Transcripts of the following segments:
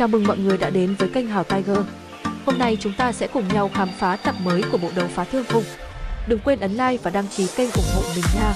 Chào mừng mọi người đã đến với kênh Hào Tiger. Hôm nay chúng ta sẽ cùng nhau khám phá tập mới của bộ đấu phá thương hùng. Đừng quên ấn like và đăng ký kênh ủng hộ mình nha.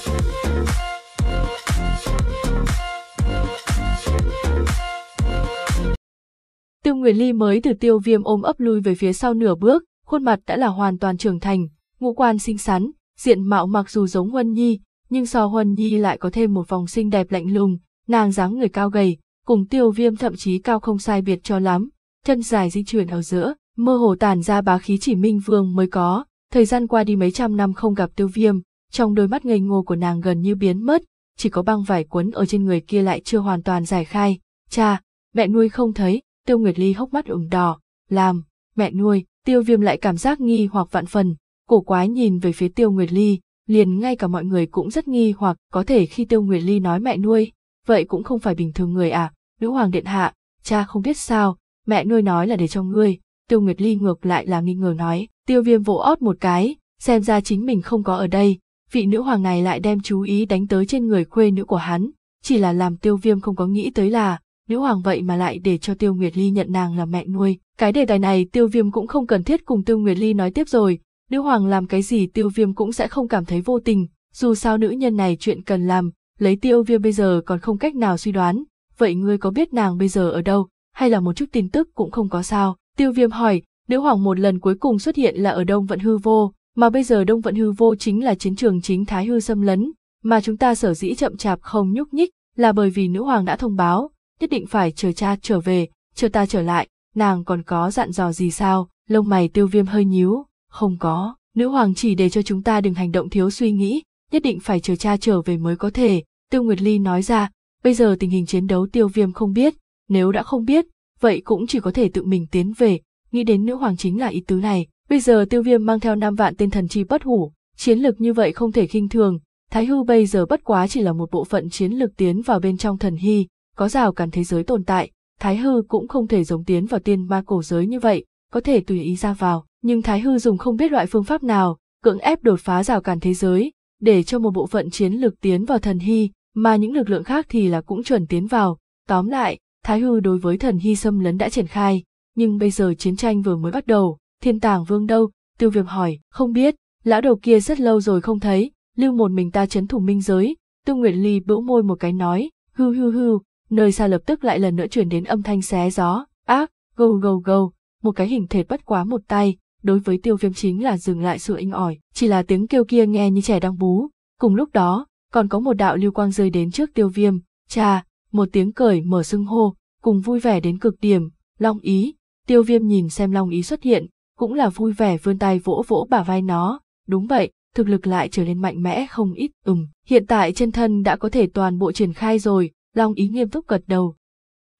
Tiêu Nguyên Ly mới từ tiêu viêm ôm ấp lui về phía sau nửa bước, khuôn mặt đã là hoàn toàn trưởng thành, ngũ quan xinh xắn, diện mạo mặc dù giống Huân Nhi, nhưng so Huân Nhi lại có thêm một vòng xinh đẹp lạnh lùng, nàng dáng người cao gầy, cùng tiêu viêm thậm chí cao không sai biệt cho lắm, chân dài di chuyển ở giữa, mơ hồ tàn ra bá khí chỉ minh vương mới có, thời gian qua đi mấy trăm năm không gặp tiêu viêm, trong đôi mắt ngây ngô của nàng gần như biến mất, chỉ có băng vải quấn ở trên người kia lại chưa hoàn toàn giải khai, cha, mẹ nuôi không thấy, tiêu nguyệt ly hốc mắt ửng đỏ, làm, mẹ nuôi, tiêu viêm lại cảm giác nghi hoặc vạn phần, cổ quái nhìn về phía tiêu nguyệt ly, liền ngay cả mọi người cũng rất nghi hoặc có thể khi tiêu nguyệt ly nói mẹ nuôi, vậy cũng không phải bình thường người à, nữ hoàng điện hạ, cha không biết sao, mẹ nuôi nói là để cho ngươi, tiêu nguyệt ly ngược lại là nghi ngờ nói, tiêu viêm vỗ ót một cái, xem ra chính mình không có ở đây, vị nữ hoàng này lại đem chú ý đánh tới trên người khuê nữ của hắn, chỉ là làm tiêu viêm không có nghĩ tới là, nữ hoàng vậy mà lại để cho tiêu nguyệt ly nhận nàng là mẹ nuôi, cái đề tài này tiêu viêm cũng không cần thiết cùng tiêu nguyệt ly nói tiếp rồi, nữ hoàng làm cái gì tiêu viêm cũng sẽ không cảm thấy vô tình, dù sao nữ nhân này chuyện cần làm, lấy tiêu viêm bây giờ còn không cách nào suy đoán, vậy ngươi có biết nàng bây giờ ở đâu, hay là một chút tin tức cũng không có sao. Tiêu viêm hỏi, nữ hoàng một lần cuối cùng xuất hiện là ở Đông Vận Hư Vô, mà bây giờ Đông Vận Hư Vô chính là chiến trường chính Thái Hư xâm lấn, mà chúng ta sở dĩ chậm chạp không nhúc nhích là bởi vì nữ hoàng đã thông báo, nhất định phải chờ cha trở về, chờ ta trở lại, nàng còn có dặn dò gì sao, lông mày tiêu viêm hơi nhíu, không có, nữ hoàng chỉ để cho chúng ta đừng hành động thiếu suy nghĩ, nhất định phải chờ cha trở về mới có thể, Tiêu Nguyệt Ly nói ra, bây giờ tình hình chiến đấu tiêu viêm không biết, nếu đã không biết, vậy cũng chỉ có thể tự mình tiến về, nghĩ đến nữ hoàng chính là ý tứ này, bây giờ tiêu viêm mang theo năm vạn tên thần chi bất hủ, chiến lực như vậy không thể khinh thường, Thái Hư bây giờ bất quá chỉ là một bộ phận chiến lực tiến vào bên trong thần hy, có rào cản thế giới tồn tại, Thái Hư cũng không thể giống tiến vào tiên ma cổ giới như vậy, có thể tùy ý ra vào, nhưng Thái Hư dùng không biết loại phương pháp nào, cưỡng ép đột phá rào cản thế giới, để cho một bộ phận chiến lực tiến vào thần hy, mà những lực lượng khác thì là cũng chuẩn tiến vào. Tóm lại, Thái Hư đối với thần hy xâm lấn đã triển khai, nhưng bây giờ chiến tranh vừa mới bắt đầu, thiên tàng vương đâu, tiêu viêm hỏi, không biết, lão đầu kia rất lâu rồi không thấy, lưu một mình ta chấn thủ minh giới, tiêu nguyện ly bĩu môi một cái nói, hư hư hư, nơi xa lập tức lại lần nữa chuyển đến âm thanh xé gió, ác, gâu gâu gâu, một cái hình thể bất quá một tay, đối với tiêu viêm chính là dừng lại sự inh ỏi, chỉ là tiếng kêu kia nghe như trẻ đang bú. Cùng lúc đó, còn có một đạo lưu quang rơi đến trước tiêu viêm, cha, một tiếng cười mở sưng hô, cùng vui vẻ đến cực điểm, long ý, tiêu viêm nhìn xem long ý xuất hiện, cũng là vui vẻ vươn tay vỗ vỗ bả vai nó, đúng vậy, thực lực lại trở nên mạnh mẽ không ít, ừm, hiện tại chân thân đã có thể toàn bộ triển khai rồi, long ý nghiêm túc gật đầu.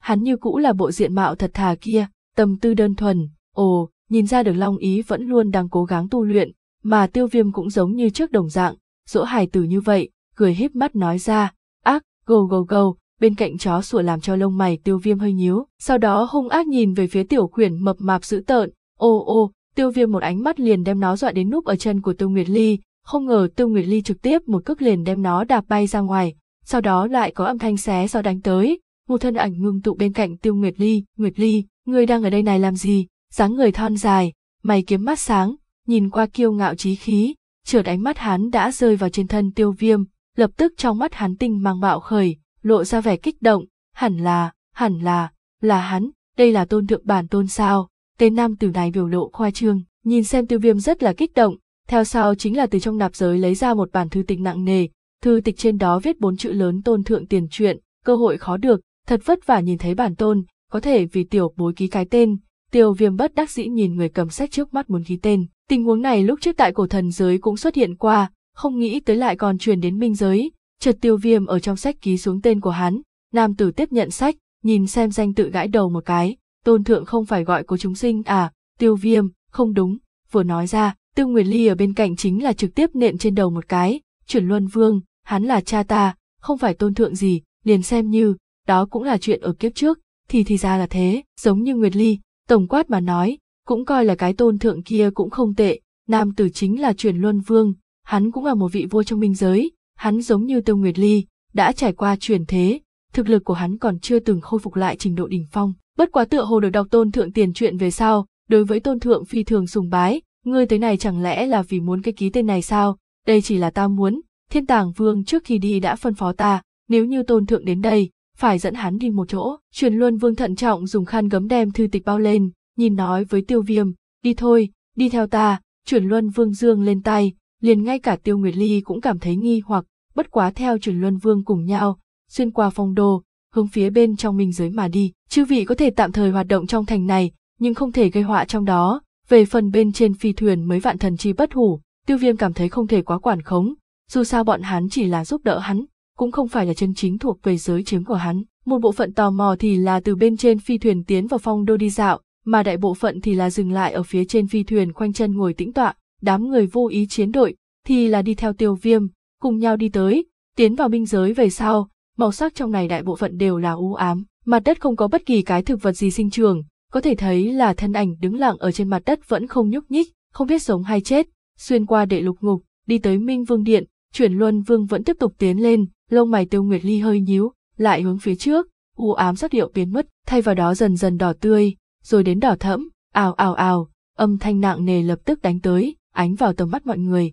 Hắn như cũ là bộ diện mạo thật thà kia, tâm tư đơn thuần, ồ, nhìn ra được Long Ý vẫn luôn đang cố gắng tu luyện, mà tiêu viêm cũng giống như trước đồng dạng, dỗ hài tử như vậy, cười híp mắt nói ra, ác, go go go, bên cạnh chó sủa làm cho lông mày tiêu viêm hơi nhíu, sau đó hung ác nhìn về phía tiểu khuyển mập mạp dữ tợn, ô ô, tiêu viêm một ánh mắt liền đem nó dọa đến núp ở chân của tiêu Nguyệt Ly, không ngờ tiêu Nguyệt Ly trực tiếp một cước liền đem nó đạp bay ra ngoài, sau đó lại có âm thanh xé gió đánh tới, một thân ảnh ngưng tụ bên cạnh tiêu Nguyệt Ly, Nguyệt Ly, ngươi đang ở đây này làm gì? dáng người thon dài, mày kiếm mắt sáng, nhìn qua kiêu ngạo trí khí, trượt ánh mắt hắn đã rơi vào trên thân tiêu viêm, lập tức trong mắt hắn tinh mang bạo khởi, lộ ra vẻ kích động, hẳn là, hẳn là, là hắn, đây là tôn thượng bản tôn sao, tên nam tử này biểu lộ khoa trương, nhìn xem tiêu viêm rất là kích động, theo sau chính là từ trong nạp giới lấy ra một bản thư tịch nặng nề, thư tịch trên đó viết bốn chữ lớn tôn thượng tiền truyện, cơ hội khó được, thật vất vả nhìn thấy bản tôn, có thể vì tiểu bối ký cái tên, Tiêu viêm bất đắc dĩ nhìn người cầm sách trước mắt muốn ghi tên. Tình huống này lúc trước tại cổ thần giới cũng xuất hiện qua, không nghĩ tới lại còn truyền đến minh giới. Chợt tiêu viêm ở trong sách ký xuống tên của hắn, nam tử tiếp nhận sách, nhìn xem danh tự gãi đầu một cái, tôn thượng không phải gọi của chúng sinh à, tiêu viêm, không đúng, vừa nói ra, tiêu nguyệt ly ở bên cạnh chính là trực tiếp nện trên đầu một cái, chuyển luân vương, hắn là cha ta, không phải tôn thượng gì, liền xem như, đó cũng là chuyện ở kiếp trước, thì thì ra là thế, giống như nguyệt ly, tổng quát mà nói, cũng coi là cái tôn thượng kia cũng không tệ, nam tử chính là truyền luân vương, hắn cũng là một vị vua trong minh giới, hắn giống như Tiêu Nguyệt Ly, đã trải qua chuyển thế, thực lực của hắn còn chưa từng khôi phục lại trình độ đỉnh phong. Bất quá tựa hồ được đọc tôn thượng tiền chuyện về sau, đối với tôn thượng phi thường sùng bái, ngươi tới này chẳng lẽ là vì muốn cái ký tên này sao, đây chỉ là ta muốn, thiên tàng vương trước khi đi đã phân phó ta, nếu như tôn thượng đến đây, phải dẫn hắn đi một chỗ, truyền Luân vương thận trọng dùng khăn gấm đem thư tịch bao lên, nhìn nói với tiêu viêm, đi thôi, đi theo ta, truyền luân vương dương lên tay, liền ngay cả tiêu nguyệt ly cũng cảm thấy nghi hoặc, bất quá theo truyền luân vương cùng nhau, xuyên qua phong đồ hướng phía bên trong mình dưới mà đi, chư vị có thể tạm thời hoạt động trong thành này, nhưng không thể gây họa trong đó, về phần bên trên phi thuyền mấy vạn thần chi bất hủ, tiêu viêm cảm thấy không thể quá quản khống, dù sao bọn hắn chỉ là giúp đỡ hắn, cũng không phải là chân chính thuộc về giới chiếm của hắn. Một bộ phận tò mò thì là từ bên trên phi thuyền tiến vào phong đô đi dạo, mà đại bộ phận thì là dừng lại ở phía trên phi thuyền khoanh chân ngồi tĩnh tọa, đám người vô ý chiến đội thì là đi theo tiêu viêm, cùng nhau đi tới, tiến vào minh giới về sau, màu sắc trong này đại bộ phận đều là u ám, mặt đất không có bất kỳ cái thực vật gì sinh trường, có thể thấy là thân ảnh đứng lặng ở trên mặt đất vẫn không nhúc nhích, không biết sống hay chết, xuyên qua đệ lục ngục, đi tới Minh Vương Điện, Chuyển Luân Vương vẫn tiếp tục tiến lên, lông mày Tiêu Nguyệt Ly hơi nhíu, lại hướng phía trước, u ám sắc điệu biến mất, thay vào đó dần dần đỏ tươi, rồi đến đỏ thẫm, ào ào ào, âm thanh nặng nề lập tức đánh tới, ánh vào tầm mắt mọi người.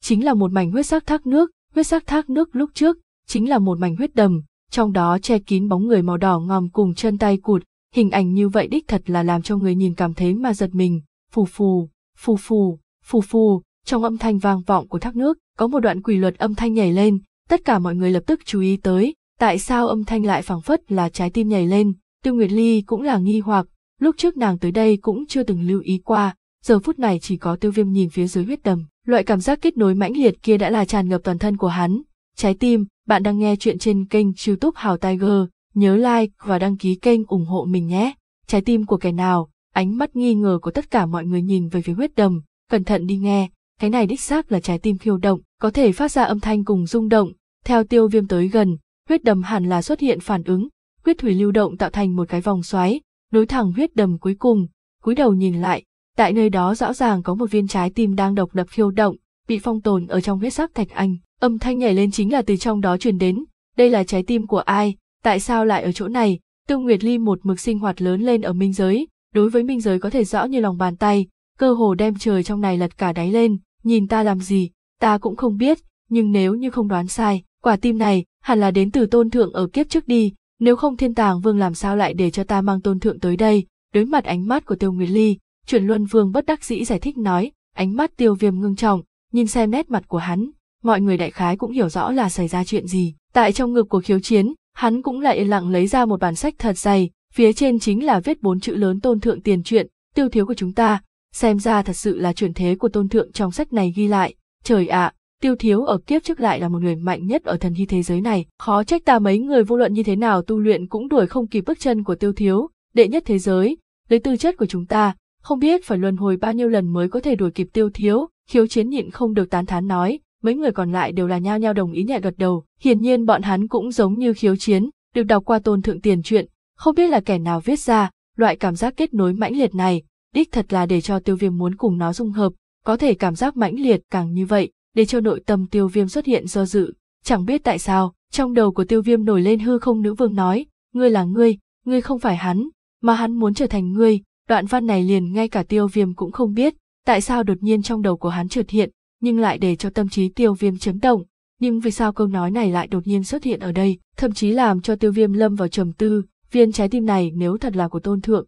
Chính là một mảnh huyết sắc thác nước, huyết sắc thác nước lúc trước, chính là một mảnh huyết đầm, trong đó che kín bóng người màu đỏ ngòm cùng chân tay cụt, hình ảnh như vậy đích thật là làm cho người nhìn cảm thấy mà giật mình, phù phù, phù phù, phù phù, trong âm thanh vang vọng của thác nước, có một đoạn quy luật âm thanh nhảy lên, tất cả mọi người lập tức chú ý tới, tại sao âm thanh lại phảng phất là trái tim nhảy lên, Tiêu Nguyệt Ly cũng là nghi hoặc, lúc trước nàng tới đây cũng chưa từng lưu ý qua, giờ phút này chỉ có Tiêu Viêm nhìn phía dưới huyết đầm, loại cảm giác kết nối mãnh liệt kia đã là tràn ngập toàn thân của hắn. Trái tim, bạn đang nghe chuyện trên kênh YouTube Hào Tiger, nhớ like và đăng ký kênh ủng hộ mình nhé. Trái tim của kẻ nào, ánh mắt nghi ngờ của tất cả mọi người nhìn về phía huyết đầm, cẩn thận đi nghe, cái này đích xác là trái tim khiêu động, có thể phát ra âm thanh cùng rung động. Theo tiêu viêm tới gần, huyết đầm hẳn là xuất hiện phản ứng, huyết thủy lưu động tạo thành một cái vòng xoáy, nối thẳng huyết đầm cuối cùng, cúi đầu nhìn lại, tại nơi đó rõ ràng có một viên trái tim đang độc lập khiêu động, bị phong tồn ở trong huyết sắc thạch anh, âm thanh nhảy lên chính là từ trong đó truyền đến, đây là trái tim của ai, tại sao lại ở chỗ này, Tương Nguyệt Ly một mực sinh hoạt lớn lên ở minh giới, đối với minh giới có thể rõ như lòng bàn tay, cơ hồ đem trời trong này lật cả đáy lên, nhìn ta làm gì, ta cũng không biết, nhưng nếu như không đoán sai, quả tim này hẳn là đến từ tôn thượng ở kiếp trước đi, nếu không thiên tàng vương làm sao lại để cho ta mang tôn thượng tới đây, đối mặt ánh mắt của tiêu Nguyệt Ly, chuyển luân vương bất đắc dĩ giải thích nói, ánh mắt tiêu viêm ngưng trọng, nhìn xem nét mặt của hắn, mọi người đại khái cũng hiểu rõ là xảy ra chuyện gì, tại trong ngực của khiếu chiến, hắn cũng lại lặng lấy ra một bản sách thật dày, phía trên chính là viết bốn chữ lớn tôn thượng tiền truyện, tiêu thiếu của chúng ta, xem ra thật sự là chuyển thế của tôn thượng trong sách này ghi lại, trời ạ, tiêu thiếu ở kiếp trước lại là một người mạnh nhất ở thần hy thế giới này, khó trách ta mấy người vô luận như thế nào tu luyện cũng đuổi không kịp bước chân của tiêu thiếu, đệ nhất thế giới, lấy tư chất của chúng ta, không biết phải luân hồi bao nhiêu lần mới có thể đuổi kịp tiêu thiếu, khiếu chiến nhịn không được tán thán nói, mấy người còn lại đều là nhao nhao đồng ý nhẹ gật đầu, hiển nhiên bọn hắn cũng giống như khiếu chiến, được đọc qua tôn thượng tiền truyện, không biết là kẻ nào viết ra, loại cảm giác kết nối mãnh liệt này, đích thật là để cho tiêu viêm muốn cùng nó dung hợp, có thể cảm giác mãnh liệt càng như vậy, để cho nội tâm tiêu viêm xuất hiện do dự. Chẳng biết tại sao, trong đầu của tiêu viêm nổi lên hư không nữ vương nói, ngươi là ngươi, ngươi không phải hắn, mà hắn muốn trở thành ngươi, đoạn văn này liền ngay cả tiêu viêm cũng không biết, tại sao đột nhiên trong đầu của hắn trượt hiện, nhưng lại để cho tâm trí tiêu viêm chấn động. Nhưng vì sao câu nói này lại đột nhiên xuất hiện ở đây, thậm chí làm cho tiêu viêm lâm vào trầm tư, viên trái tim này nếu thật là của tôn thượng,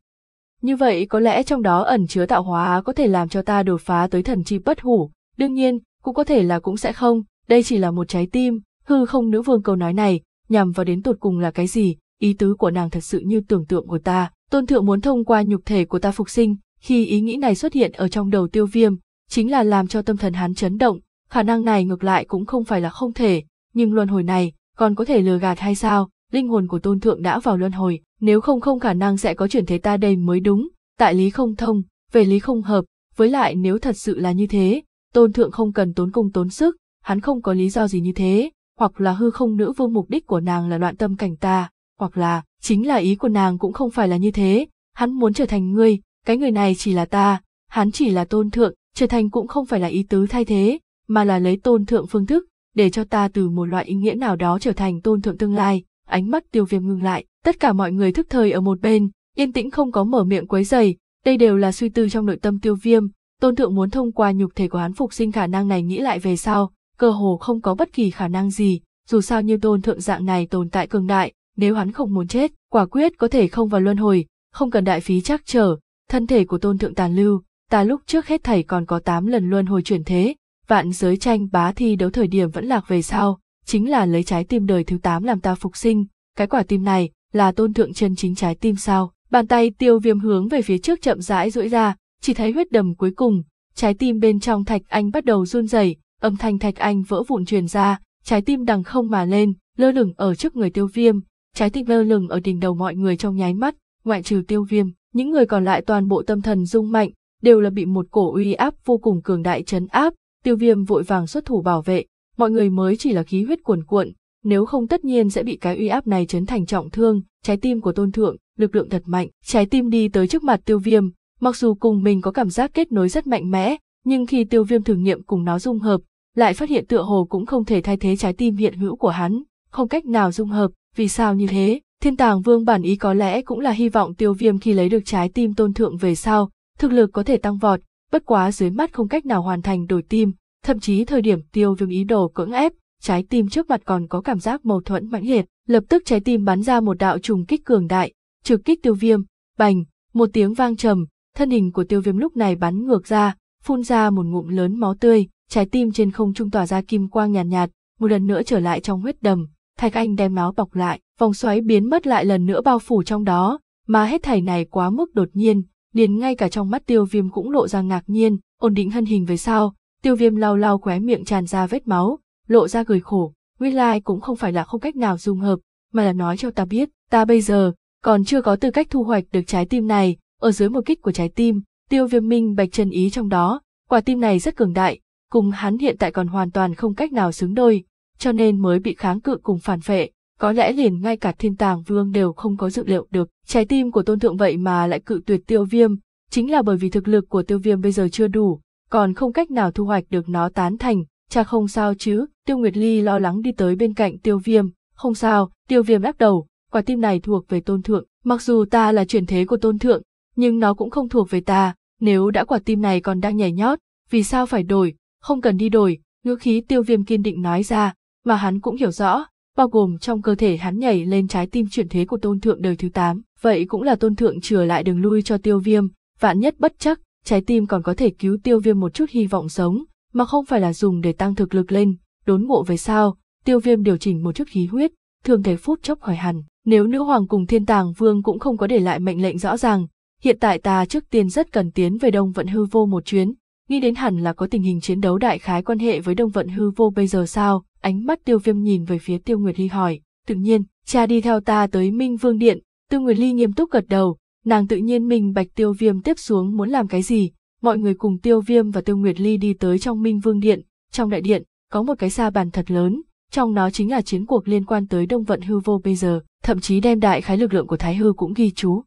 như vậy có lẽ trong đó ẩn chứa tạo hóa có thể làm cho ta đột phá tới thần chi bất hủ, đương nhiên, cũng có thể là cũng sẽ không, đây chỉ là một trái tim, hư không nữ vương câu nói này, nhằm vào đến tột cùng là cái gì, ý tứ của nàng thật sự như tưởng tượng của ta, tôn thượng muốn thông qua nhục thể của ta phục sinh, khi ý nghĩ này xuất hiện ở trong đầu tiêu viêm, chính là làm cho tâm thần hắn chấn động, khả năng này ngược lại cũng không phải là không thể, nhưng luân hồi này, còn có thể lừa gạt hay sao, linh hồn của tôn thượng đã vào luân hồi, nếu không không khả năng sẽ có chuyển thế ta đây mới đúng, tại lý không thông, về lý không hợp, với lại nếu thật sự là như thế, tôn thượng không cần tốn công tốn sức, hắn không có lý do gì như thế, hoặc là hư không nữ vương mục đích của nàng là loạn tâm cảnh ta, hoặc là chính là ý của nàng cũng không phải là như thế, hắn muốn trở thành ngươi, cái người này chỉ là ta, hắn chỉ là tôn thượng, trở thành cũng không phải là ý tứ thay thế, mà là lấy tôn thượng phương thức, để cho ta từ một loại ý nghĩa nào đó trở thành tôn thượng tương lai, ánh mắt tiêu viêm ngưng lại, tất cả mọi người thức thời ở một bên, yên tĩnh không có mở miệng quấy dày, đây đều là suy tư trong nội tâm tiêu viêm, tôn thượng muốn thông qua nhục thể của hắn phục sinh khả năng này nghĩ lại về sau, cơ hồ không có bất kỳ khả năng gì, dù sao như tôn thượng dạng này tồn tại cường đại, nếu hắn không muốn chết, quả quyết có thể không vào luân hồi, không cần đại phí chắc trở, thân thể của tôn thượng tàn lưu, ta lúc trước hết thảy còn có 8 lần luân hồi chuyển thế, vạn giới tranh bá thi đấu thời điểm vẫn lạc về sau, chính là lấy trái tim đời thứ 8 làm ta phục sinh, cái quả tim này là tôn thượng chân chính trái tim sao? Bàn tay tiêu viêm hướng về phía trước chậm rãi duỗi ra, chỉ thấy huyết đầm cuối cùng, trái tim bên trong thạch anh bắt đầu run rẩy, âm thanh thạch anh vỡ vụn truyền ra, trái tim đằng không mà lên, lơ lửng ở trước người tiêu viêm, trái tim lơ lửng ở đỉnh đầu mọi người trong nháy mắt, ngoại trừ tiêu viêm, những người còn lại toàn bộ tâm thần rung mạnh, đều là bị một cổ uy áp vô cùng cường đại chấn áp, tiêu viêm vội vàng xuất thủ bảo vệ, mọi người mới chỉ là khí huyết cuồn cuộn, nếu không tất nhiên sẽ bị cái uy áp này chấn thành trọng thương, trái tim của tôn thượng, lực lượng thật mạnh, trái tim đi tới trước mặt tiêu viêm, mặc dù cùng mình có cảm giác kết nối rất mạnh mẽ, nhưng khi tiêu viêm thử nghiệm cùng nó dung hợp, lại phát hiện tựa hồ cũng không thể thay thế trái tim hiện hữu của hắn, không cách nào dung hợp, vì sao như thế, thiên tàng vương bản ý có lẽ cũng là hy vọng tiêu viêm khi lấy được trái tim tôn thượng về sau, thực lực có thể tăng vọt, bất quá dưới mắt không cách nào hoàn thành đổi tim, Thậm chí thời điểm tiêu viêm ý đồ cưỡng ép, trái tim trước mặt còn có cảm giác mâu thuẫn mãnh liệt, lập tức trái tim bắn ra một đạo trùng kích cường đại, trực kích tiêu viêm, bành, một tiếng vang trầm, thân hình của tiêu viêm lúc này bắn ngược ra, phun ra một ngụm lớn máu tươi, trái tim trên không trung tỏa ra kim quang nhàn nhạt, nhạt, một lần nữa trở lại trong huyết đầm, Thạch Anh đem máu bọc lại, vòng xoáy biến mất lại lần nữa bao phủ trong đó, mà hết thảy này quá mức đột nhiên, liền ngay cả trong mắt tiêu viêm cũng lộ ra ngạc nhiên, ổn định thân hình về sau, tiêu viêm lau lau khóe miệng tràn ra vết máu lộ ra cười khổ nguyên lai cũng không phải là không cách nào dung hợp mà là nói cho ta biết ta bây giờ còn chưa có tư cách thu hoạch được trái tim này ở dưới một kích của trái tim tiêu viêm minh bạch chân ý trong đó quả tim này rất cường đại cùng hắn hiện tại còn hoàn toàn không cách nào xứng đôi cho nên mới bị kháng cự cùng phản phệ có lẽ liền ngay cả thiên tàng vương đều không có dự liệu được trái tim của tôn thượng vậy mà lại cự tuyệt tiêu viêm chính là bởi vì thực lực của tiêu viêm bây giờ chưa đủ còn không cách nào thu hoạch được nó tán thành, cha không sao chứ, Tiêu Nguyệt Ly lo lắng đi tới bên cạnh Tiêu Viêm, không sao, Tiêu Viêm lắc đầu, quả tim này thuộc về tôn thượng, mặc dù ta là chuyển thế của tôn thượng, nhưng nó cũng không thuộc về ta, nếu đã quả tim này còn đang nhảy nhót, vì sao phải đổi, không cần đi đổi, ngữ khí Tiêu Viêm kiên định nói ra, mà hắn cũng hiểu rõ, bao gồm trong cơ thể hắn nhảy lên trái tim chuyển thế của tôn thượng đời thứ 8, vậy cũng là tôn thượng chừa lại đường lui cho Tiêu Viêm, vạn nhất bất chắc, trái tim còn có thể cứu tiêu viêm một chút hy vọng sống, mà không phải là dùng để tăng thực lực lên, đốn ngộ về sao, tiêu viêm điều chỉnh một chút khí huyết, thường thấy phút chốc khỏi hẳn. Nếu nữ hoàng cùng thiên tàng vương cũng không có để lại mệnh lệnh rõ ràng, hiện tại ta trước tiên rất cần tiến về Đông Vận Hư Vô một chuyến, nghĩ đến hẳn là có tình hình chiến đấu đại khái quan hệ với Đông Vận Hư Vô bây giờ sao, ánh mắt tiêu viêm nhìn về phía tiêu Nguyệt Hy hỏi, tự nhiên, cha đi theo ta tới Minh Vương Điện, tiêu Nguyệt Ly nghiêm túc gật đầu, Nàng tự nhiên minh bạch tiêu viêm tiếp xuống muốn làm cái gì, mọi người cùng tiêu viêm và tiêu nguyệt ly đi tới trong minh vương điện, trong đại điện, có một cái xa bàn thật lớn, trong nó chính là chiến cuộc liên quan tới đông vận hư vô bây giờ, thậm chí đem đại khái lực lượng của Thái Hư cũng ghi chú.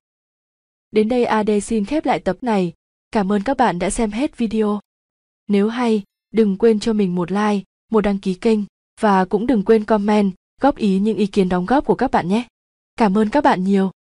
Đến đây AD xin khép lại tập này, cảm ơn các bạn đã xem hết video. Nếu hay, đừng quên cho mình một like, một đăng ký kênh, và cũng đừng quên comment, góp ý những ý kiến đóng góp của các bạn nhé. Cảm ơn các bạn nhiều.